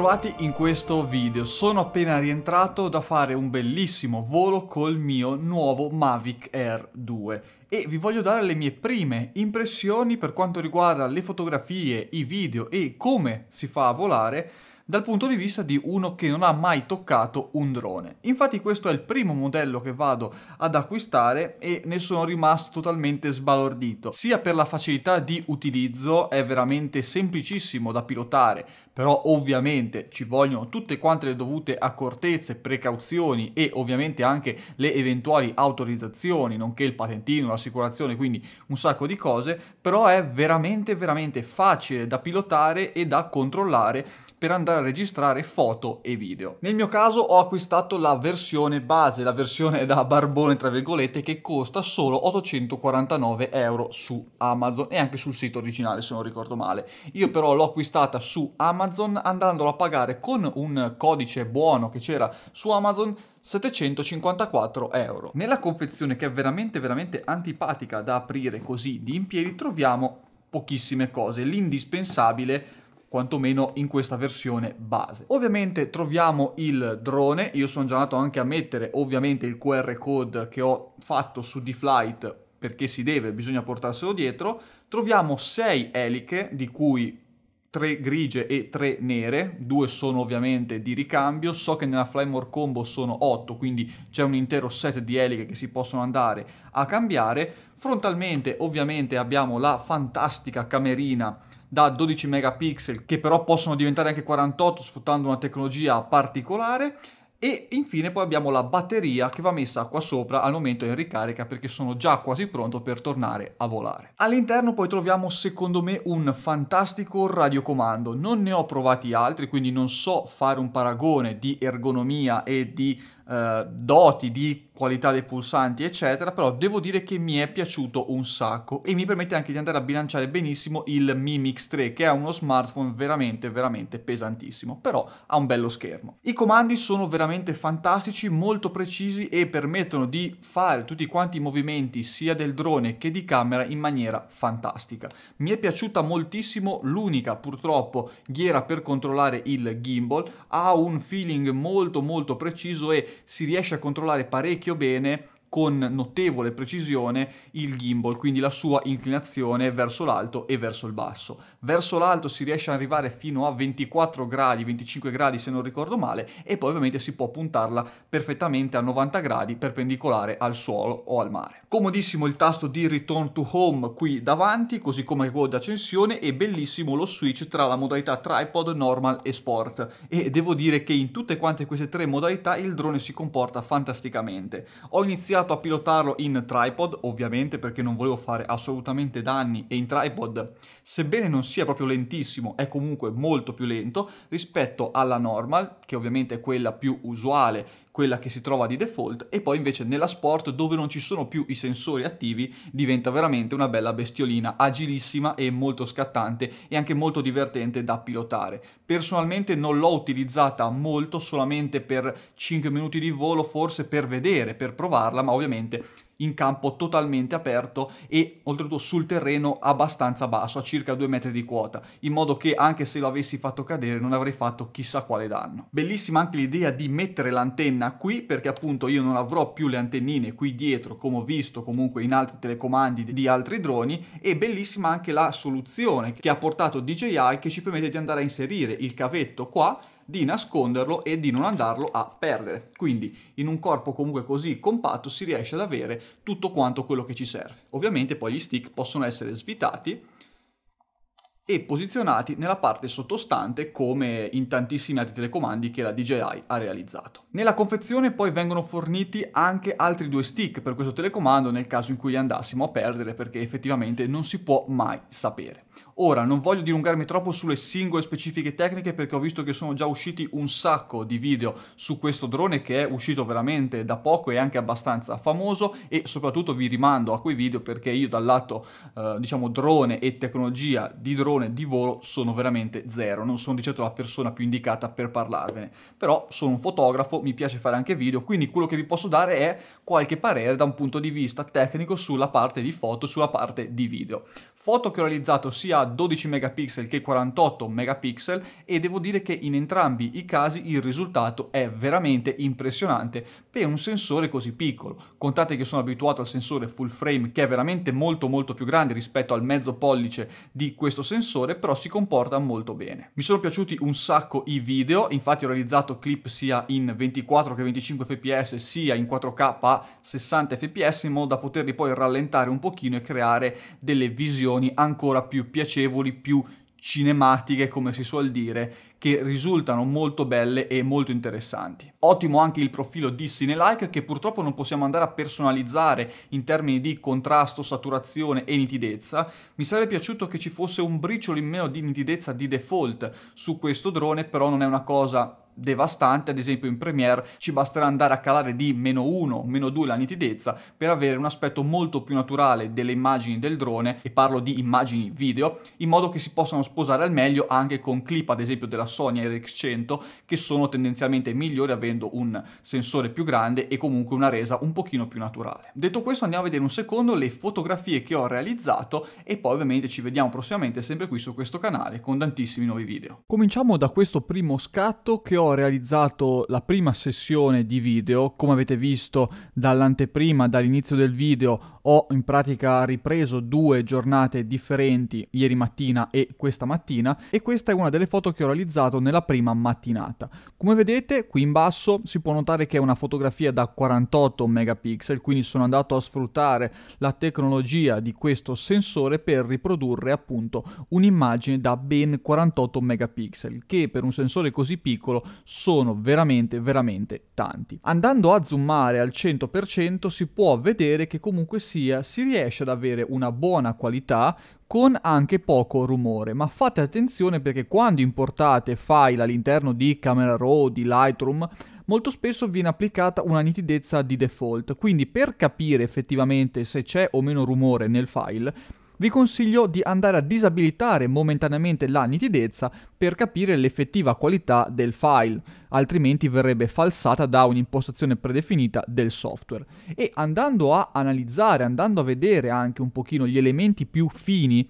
bentrovati in questo video. Sono appena rientrato da fare un bellissimo volo col mio nuovo Mavic Air 2 e vi voglio dare le mie prime impressioni per quanto riguarda le fotografie, i video e come si fa a volare dal punto di vista di uno che non ha mai toccato un drone. Infatti questo è il primo modello che vado ad acquistare e ne sono rimasto totalmente sbalordito, sia per la facilità di utilizzo, è veramente semplicissimo da pilotare, però ovviamente ci vogliono tutte quante le dovute accortezze, precauzioni e ovviamente anche le eventuali autorizzazioni, nonché il patentino, l'assicurazione, quindi un sacco di cose, però è veramente veramente facile da pilotare e da controllare per andare a registrare foto e video. Nel mio caso ho acquistato la versione base, la versione da barbone tra virgolette che costa solo 849 euro su Amazon e anche sul sito originale se non ricordo male. Io però l'ho acquistata su Amazon andandola a pagare con un codice buono che c'era su Amazon 754 euro. Nella confezione che è veramente veramente antipatica da aprire così di in piedi troviamo pochissime cose. L'indispensabile quantomeno in questa versione base. Ovviamente troviamo il drone, io sono già andato anche a mettere ovviamente il QR code che ho fatto su D-Flight perché si deve, bisogna portarselo dietro. Troviamo 6 eliche, di cui 3 grigie e 3 nere, due sono ovviamente di ricambio, so che nella Flymore Combo sono 8, quindi c'è un intero set di eliche che si possono andare a cambiare. Frontalmente ovviamente abbiamo la fantastica camerina da 12 megapixel che però possono diventare anche 48 sfruttando una tecnologia particolare e infine poi abbiamo la batteria che va messa qua sopra al momento in ricarica perché sono già quasi pronto per tornare a volare. All'interno poi troviamo secondo me un fantastico radiocomando, non ne ho provati altri quindi non so fare un paragone di ergonomia e di eh, doti di qualità dei pulsanti, eccetera, però devo dire che mi è piaciuto un sacco e mi permette anche di andare a bilanciare benissimo il Mi Mix 3, che è uno smartphone veramente, veramente pesantissimo, però ha un bello schermo. I comandi sono veramente fantastici, molto precisi e permettono di fare tutti quanti i movimenti sia del drone che di camera in maniera fantastica. Mi è piaciuta moltissimo l'unica, purtroppo, ghiera per controllare il gimbal, ha un feeling molto molto preciso e si riesce a controllare parecchio bene con notevole precisione il gimbal, quindi la sua inclinazione verso l'alto e verso il basso. Verso l'alto si riesce ad arrivare fino a 24 gradi, 25 gradi se non ricordo male, e poi ovviamente si può puntarla perfettamente a 90 gradi perpendicolare al suolo o al mare. Comodissimo il tasto di return to home qui davanti, così come quello di accensione e bellissimo lo switch tra la modalità tripod, normal e sport. E devo dire che in tutte quante queste tre modalità il drone si comporta fantasticamente. Ho iniziato iniziato a pilotarlo in tripod, ovviamente perché non volevo fare assolutamente danni e in tripod, sebbene non sia proprio lentissimo, è comunque molto più lento rispetto alla normal, che ovviamente è quella più usuale quella che si trova di default, e poi invece nella Sport, dove non ci sono più i sensori attivi, diventa veramente una bella bestiolina, agilissima e molto scattante e anche molto divertente da pilotare. Personalmente non l'ho utilizzata molto, solamente per 5 minuti di volo, forse per vedere, per provarla, ma ovviamente in campo totalmente aperto e oltretutto sul terreno abbastanza basso, a circa 2 metri di quota, in modo che anche se lo avessi fatto cadere non avrei fatto chissà quale danno. Bellissima anche l'idea di mettere l'antenna qui perché appunto io non avrò più le antennine qui dietro come ho visto comunque in altri telecomandi di altri droni e bellissima anche la soluzione che ha portato DJI che ci permette di andare a inserire il cavetto qua di nasconderlo e di non andarlo a perdere. Quindi in un corpo comunque così compatto si riesce ad avere tutto quanto quello che ci serve. Ovviamente poi gli stick possono essere svitati e posizionati nella parte sottostante come in tantissimi altri telecomandi che la DJI ha realizzato. Nella confezione poi vengono forniti anche altri due stick per questo telecomando nel caso in cui li andassimo a perdere perché effettivamente non si può mai sapere. Ora, non voglio dilungarmi troppo sulle singole specifiche tecniche perché ho visto che sono già usciti un sacco di video su questo drone che è uscito veramente da poco e anche abbastanza famoso e soprattutto vi rimando a quei video perché io dal lato, eh, diciamo, drone e tecnologia di drone di volo sono veramente zero, non sono di certo la persona più indicata per parlarvene, però sono un fotografo, mi piace fare anche video, quindi quello che vi posso dare è qualche parere da un punto di vista tecnico sulla parte di foto, sulla parte di video. Foto che ho realizzato sia sia 12 megapixel che 48 megapixel e devo dire che in entrambi i casi il risultato è veramente impressionante per un sensore così piccolo. Contate che sono abituato al sensore full frame che è veramente molto molto più grande rispetto al mezzo pollice di questo sensore, però si comporta molto bene. Mi sono piaciuti un sacco i video, infatti ho realizzato clip sia in 24 che 25 fps sia in 4K a 60 fps in modo da poterli poi rallentare un pochino e creare delle visioni ancora più piacevoli piacevoli, più cinematiche, come si suol dire, che risultano molto belle e molto interessanti. Ottimo anche il profilo di CineLike che purtroppo non possiamo andare a personalizzare in termini di contrasto, saturazione e nitidezza. Mi sarebbe piaciuto che ci fosse un briciolo in meno di nitidezza di default su questo drone, però non è una cosa devastante, ad esempio in Premiere ci basterà andare a calare di meno 1, meno 2 la nitidezza per avere un aspetto molto più naturale delle immagini del drone, e parlo di immagini video, in modo che si possano sposare al meglio anche con clip ad esempio della Sony RX100 che sono tendenzialmente migliori avendo un sensore più grande e comunque una resa un pochino più naturale. Detto questo andiamo a vedere un secondo le fotografie che ho realizzato e poi ovviamente ci vediamo prossimamente sempre qui su questo canale con tantissimi nuovi video. Cominciamo da questo primo scatto che ho ho realizzato la prima sessione di video, come avete visto dall'anteprima, dall'inizio del video, ho in pratica ripreso due giornate differenti, ieri mattina e questa mattina, e questa è una delle foto che ho realizzato nella prima mattinata. Come vedete, qui in basso si può notare che è una fotografia da 48 megapixel, quindi sono andato a sfruttare la tecnologia di questo sensore per riprodurre appunto un'immagine da ben 48 megapixel, che per un sensore così piccolo sono veramente veramente tanti. Andando a zoomare al 100% si può vedere che comunque sia si riesce ad avere una buona qualità con anche poco rumore, ma fate attenzione perché quando importate file all'interno di Camera Raw, di Lightroom, molto spesso viene applicata una nitidezza di default, quindi per capire effettivamente se c'è o meno rumore nel file vi consiglio di andare a disabilitare momentaneamente la nitidezza per capire l'effettiva qualità del file, altrimenti verrebbe falsata da un'impostazione predefinita del software. E andando a analizzare, andando a vedere anche un pochino gli elementi più fini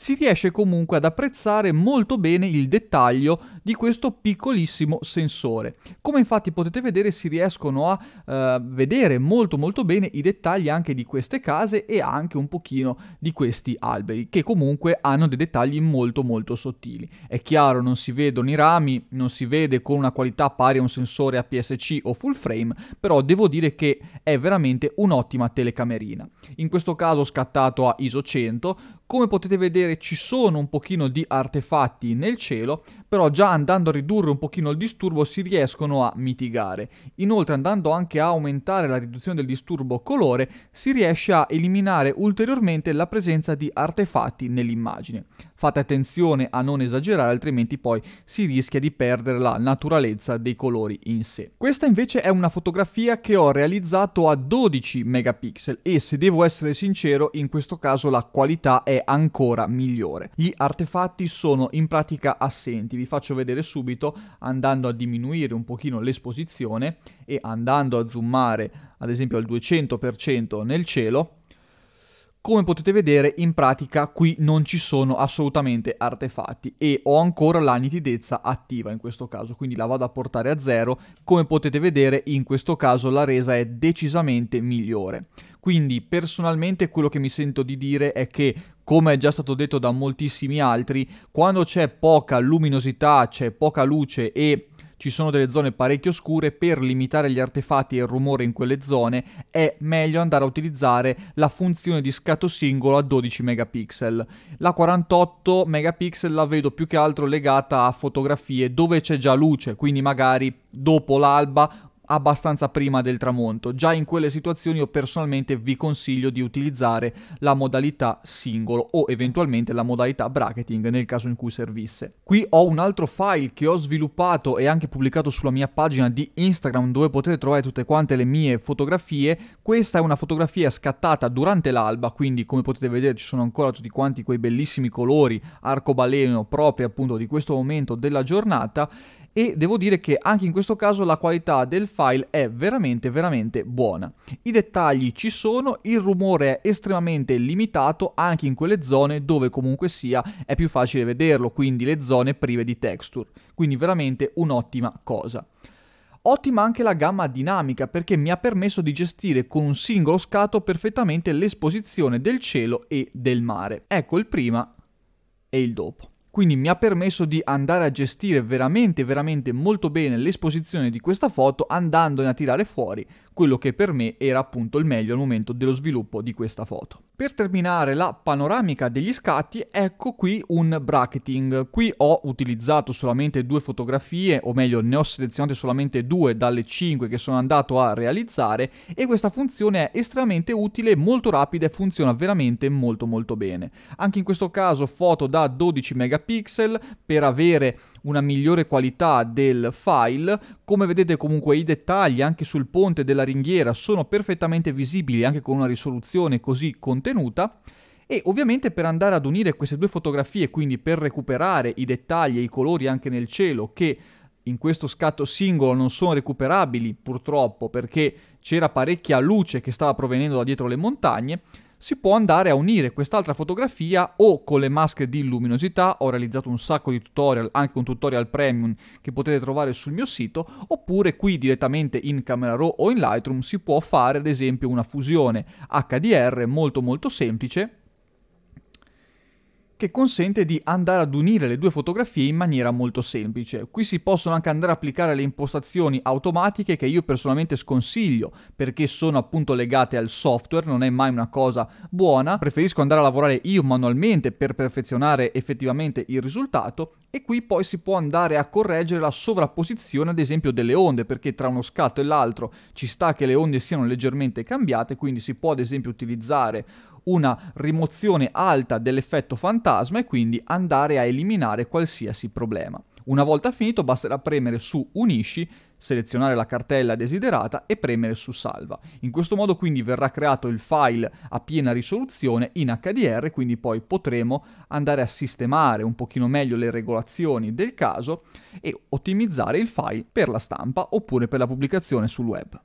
si riesce comunque ad apprezzare molto bene il dettaglio di questo piccolissimo sensore. Come infatti potete vedere si riescono a eh, vedere molto molto bene i dettagli anche di queste case e anche un pochino di questi alberi che comunque hanno dei dettagli molto molto sottili. È chiaro non si vedono i rami, non si vede con una qualità pari a un sensore APS-C o full frame, però devo dire che è veramente un'ottima telecamerina. In questo caso scattato a ISO 100 come potete vedere ci sono un pochino di artefatti nel cielo però già andando a ridurre un pochino il disturbo si riescono a mitigare. Inoltre andando anche a aumentare la riduzione del disturbo colore si riesce a eliminare ulteriormente la presenza di artefatti nell'immagine. Fate attenzione a non esagerare altrimenti poi si rischia di perdere la naturalezza dei colori in sé. Questa invece è una fotografia che ho realizzato a 12 megapixel e se devo essere sincero in questo caso la qualità è ancora migliore. Gli artefatti sono in pratica assenti vi faccio vedere subito andando a diminuire un pochino l'esposizione e andando a zoomare ad esempio al 200% nel cielo come potete vedere in pratica qui non ci sono assolutamente artefatti e ho ancora la nitidezza attiva in questo caso, quindi la vado a portare a zero. Come potete vedere in questo caso la resa è decisamente migliore. Quindi personalmente quello che mi sento di dire è che come è già stato detto da moltissimi altri, quando c'è poca luminosità, c'è poca luce e ci sono delle zone parecchio scure, per limitare gli artefatti e il rumore in quelle zone è meglio andare a utilizzare la funzione di scatto singolo a 12 megapixel. La 48 megapixel la vedo più che altro legata a fotografie dove c'è già luce, quindi magari dopo l'alba abbastanza prima del tramonto. Già in quelle situazioni io personalmente vi consiglio di utilizzare la modalità singolo o eventualmente la modalità bracketing nel caso in cui servisse. Qui ho un altro file che ho sviluppato e anche pubblicato sulla mia pagina di Instagram dove potete trovare tutte quante le mie fotografie. Questa è una fotografia scattata durante l'alba, quindi come potete vedere ci sono ancora tutti quanti quei bellissimi colori arcobaleno propri appunto di questo momento della giornata e devo dire che anche in questo caso la qualità del file è veramente veramente buona. I dettagli ci sono, il rumore è estremamente limitato anche in quelle zone dove comunque sia è più facile vederlo, quindi le zone prive di texture, quindi veramente un'ottima cosa. Ottima anche la gamma dinamica perché mi ha permesso di gestire con un singolo scatto perfettamente l'esposizione del cielo e del mare. Ecco il prima e il dopo quindi mi ha permesso di andare a gestire veramente veramente molto bene l'esposizione di questa foto andandone a tirare fuori quello che per me era appunto il meglio al momento dello sviluppo di questa foto. Per terminare la panoramica degli scatti, ecco qui un bracketing. Qui ho utilizzato solamente due fotografie, o meglio ne ho selezionate solamente due dalle 5 che sono andato a realizzare e questa funzione è estremamente utile, molto rapida e funziona veramente molto molto bene. Anche in questo caso foto da 12 megapixel megapixel per avere una migliore qualità del file. Come vedete comunque i dettagli anche sul ponte della ringhiera sono perfettamente visibili anche con una risoluzione così contenuta. E ovviamente per andare ad unire queste due fotografie, quindi per recuperare i dettagli e i colori anche nel cielo che in questo scatto singolo non sono recuperabili purtroppo perché c'era parecchia luce che stava provenendo da dietro le montagne, si può andare a unire quest'altra fotografia o con le maschere di luminosità, ho realizzato un sacco di tutorial, anche un tutorial premium che potete trovare sul mio sito, oppure qui direttamente in Camera Raw o in Lightroom si può fare ad esempio una fusione HDR molto molto semplice che consente di andare ad unire le due fotografie in maniera molto semplice. Qui si possono anche andare a applicare le impostazioni automatiche che io personalmente sconsiglio perché sono appunto legate al software, non è mai una cosa buona, preferisco andare a lavorare io manualmente per perfezionare effettivamente il risultato e qui poi si può andare a correggere la sovrapposizione ad esempio delle onde perché tra uno scatto e l'altro ci sta che le onde siano leggermente cambiate quindi si può ad esempio utilizzare una rimozione alta dell'effetto fantasma e quindi andare a eliminare qualsiasi problema. Una volta finito basterà premere su Unisci, selezionare la cartella desiderata e premere su Salva. In questo modo quindi verrà creato il file a piena risoluzione in HDR, quindi poi potremo andare a sistemare un pochino meglio le regolazioni del caso e ottimizzare il file per la stampa oppure per la pubblicazione sul web.